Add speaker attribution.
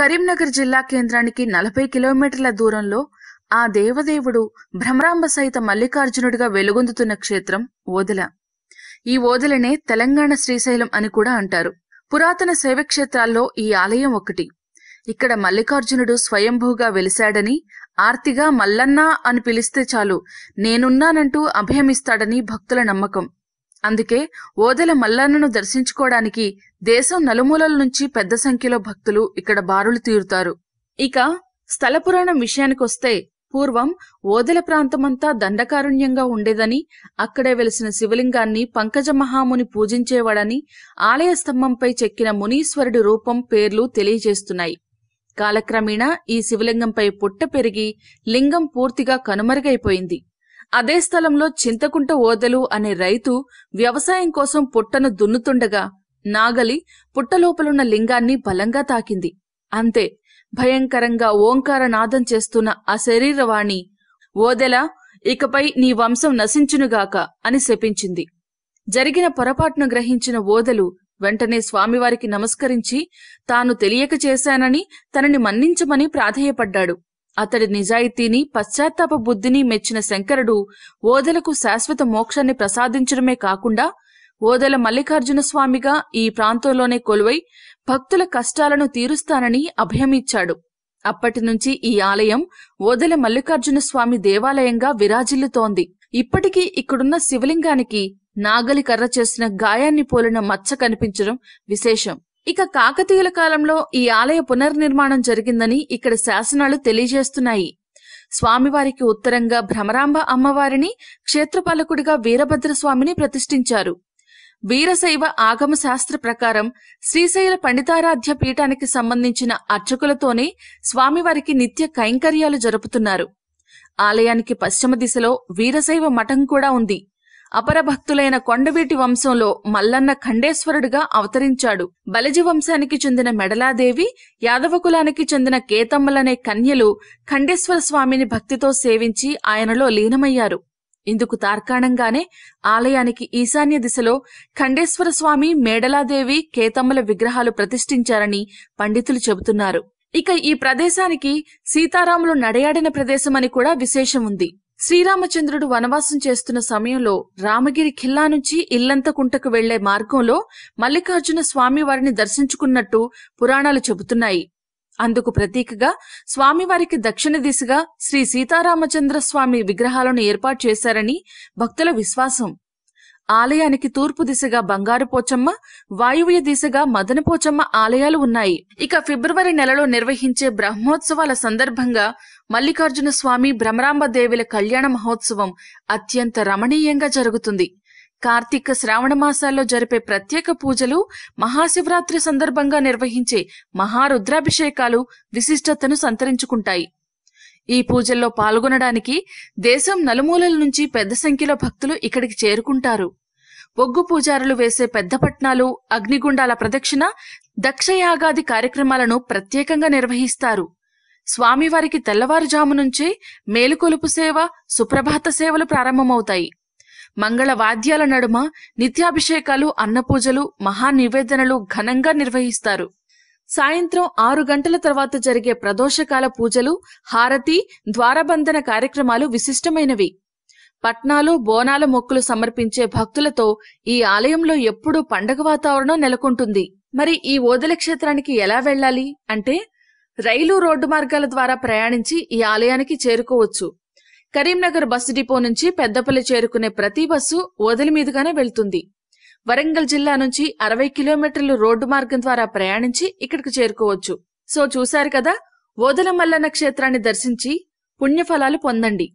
Speaker 1: కరీంనగర్ జిల్లా కేంద్రానికి నలభై కిలోమీటర్ల దూరంలో ఆ దేవదేవుడు భ్రమరాంబ సహిత మల్లికార్జునుడిగా వెలుగొందుతున్న క్షేత్రం ఓదల ఈ ఓదలనే తెలంగాణ శ్రీశైలం అని కూడా అంటారు పురాతన శైవక్షేత్రాల్లో ఈ ఆలయం ఒకటి ఇక్కడ మల్లికార్జునుడు స్వయంభూగా వెలిశాడని ఆర్తిగా మల్లన్నా అని పిలిస్తే చాలు నేనున్నానంటూ అభయమిస్తాడని భక్తుల నమ్మకం అందుకే ఓదెల మల్లన్నను దర్శించుకోవడానికి దేశం నలుమూలల నుంచి పెద్ద సంఖ్యలో భక్తులు ఇక్కడ బారులు తీరుతారు ఇక స్థల పురాణం విషయానికొస్తే పూర్వం ఓదెల ప్రాంతమంతా దండకారుణ్యంగా ఉండేదని అక్కడే వెలిసిన శివలింగాన్ని పంకజ మహాముని పూజించేవాడని ఆలయ స్తంభంపై చెక్కిన మునీశ్వరుడి రూపం పేర్లు తెలియజేస్తున్నాయి కాలక్రమేణా ఈ శివలింగంపై పుట్ట పెరిగి లింగం పూర్తిగా కనుమరుగైపోయింది అదే స్థలంలో చింతకుంట ఓదలు అనే రైతు వ్యవసాయం కోసం పుట్టను దున్నుతుండగా నాగలి పుట్టలోపలున్న లింగాన్ని బలంగా తాకింది అంతే భయంకరంగా ఓంకార నాదం చేస్తున్న ఆ శరీరవాణి ఓదెలా ఇకపై నీ వంశం నశించునుగాక అని శపించింది జరిగిన పొరపాటును గ్రహించిన ఓదలు వెంటనే స్వామివారికి నమస్కరించి తాను తెలియక చేశానని తనని మన్నించమని ప్రాధేయపడ్డాడు అతడి నిజాయితీని పశ్చాత్తాప బుద్ధిని మెచ్చిన శంకరుడు ఓదలకు శాశ్వత మోక్షాన్ని ప్రసాదించడమే కాకుండా ఓదెల మల్లికార్జున స్వామిగా ఈ ప్రాంతంలోనే కొలువై భక్తుల కష్టాలను తీరుస్తానని అభయమిచ్చాడు నుంచి ఈ ఆలయం ఓదెల మల్లికార్జున స్వామి దేవాలయంగా విరాజిల్లుతోంది ఇప్పటికీ ఇక్కడున్న శివలింగానికి నాగలి కర్ర చేసిన గాయాన్ని పోలిన మచ్చ కనిపించడం విశేషం ఇక కాకతీయుల కాలంలో ఈ ఆలయ పునర్నిర్మాణం జరిగిందని ఇక్కడ శాసనాలు తెలియజేస్తున్నాయి స్వామివారికి ఉత్తరంగా భ్రమరాంబ అమ్మవారిని క్షేత్రపాలకుడిగా వీరభద్రస్వామిని ప్రతిష్ఠించారు వీరశైవ ఆగమ శాస్త్ర ప్రకారం శ్రీశైల పండితారాధ్య పీఠానికి సంబంధించిన అర్చకులతోనే స్వామివారికి నిత్య కైంకర్యాలు జరుపుతున్నారు ఆలయానికి పశ్చిమ దిశలో వీరశైవ మఠం కూడా ఉంది అపరభక్తులైన కొండవీటి వంశంలో మల్లన్న ఖండేశ్వరుడుగా అవతరించాడు బలజి వంశానికి చెందిన మెడలాదేవి యాదవ కులానికి చెందిన కేతమ్మలనే కన్యలు ఖండేశ్వర స్వామిని భక్తితో సేవించి ఆయనలో లీనమయ్యారు ఇందుకు తార్కాణంగానే ఆలయానికి ఈశాన్య దిశలో ఖండేశ్వర స్వామి మేడలాదేవి కేతమ్మల విగ్రహాలు ప్రతిష్ఠించారని పండితులు చెబుతున్నారు ఇక ఈ ప్రదేశానికి సీతారాములు నడయాడిన ప్రదేశమని కూడా విశేషం ఉంది శ్రీరామచంద్రుడు వనవాసం చేస్తున్న సమయంలో రామగిరి ఖిల్లా నుంచి ఇల్లంతకుంటకు వెళ్లే మార్గంలో మల్లికార్జున స్వామివారిని దర్శించుకున్నట్టు పురాణాలు చెబుతున్నాయి అందుకు ప్రతీకగా స్వామివారికి దక్షిణ దిశగా శ్రీ సీతారామచంద్ర స్వామి విగ్రహాలను ఏర్పాటు చేశారని భక్తుల విశ్వాసం ఆలయానికి తూర్పు దిశగా బంగారు పోచమ్మ వాయువ్య దిశగా మదన పోచమ్మ ఆలయాలు ఉన్నాయి ఇక ఫిబ్రవరి నెలలో నిర్వహించే బ్రహ్మోత్సవాల సందర్భంగా మల్లికార్జున స్వామి భ్రమరాంబ దేవుల కళ్యాణ మహోత్సవం అత్యంత రమణీయంగా జరుగుతుంది కార్తీక శ్రావణ మాసాల్లో జరిపే ప్రత్యేక పూజలు మహాశివరాత్రి సందర్భంగా నిర్వహించే మహారుద్రాభిషేకాలు విశిష్టతను సంతరించుకుంటాయి ఈ పూజల్లో పాల్గొనడానికి దేశం నలుమూలల నుంచి పెద్ద సంఖ్యలో భక్తులు ఇక్కడికి చేరుకుంటారు బొగ్గు పూజారులు వేసే పెద్ద పట్నాలు అగ్నిగుండాల ప్రదక్షిణ దక్షయాగాది కార్యక్రమాలను ప్రత్యేకంగా నిర్వహిస్తారు స్వామివారికి తెల్లవారుజాము నుంచే మేలుకొలుపు సేవ సుప్రభాత సేవలు ప్రారంభమవుతాయి మంగళ వాద్యాల నడుమ నిత్యాభిషేకాలు అన్నపూజలు మహానివేదనలు ఘనంగా నిర్వహిస్తారు సాయంత్రం ఆరు గంటల తర్వాత జరిగే ప్రదోషకాల పూజలు హారతి ద్వారబంధన కార్యక్రమాలు విశిష్టమైనవి పట్నాలు బోనాల మొక్కులు సమర్పించే భక్తులతో ఈ ఆలయంలో ఎప్పుడూ పండగ వాతావరణం నెలకొంటుంది మరి ఈ ఓదల క్షేత్రానికి ఎలా వెళ్ళాలి అంటే రైలు రోడ్డు మార్గాల ద్వారా ప్రయాణించి ఈ ఆలయానికి చేరుకోవచ్చు కరీంనగర్ బస్సు డిపో నుంచి పెద్దపల్లి చేరుకునే ప్రతి బస్సు వదిలి మీదుగానే వెళ్తుంది వరంగల్ జిల్లా నుంచి అరవై కిలోమీటర్లు రోడ్డు మార్గం ద్వారా ప్రయాణించి ఇక్కడికి చేరుకోవచ్చు సో చూశారు కదా ఓదల మల్లన్న క్షేత్రాన్ని దర్శించి పుణ్యఫలాలు పొందండి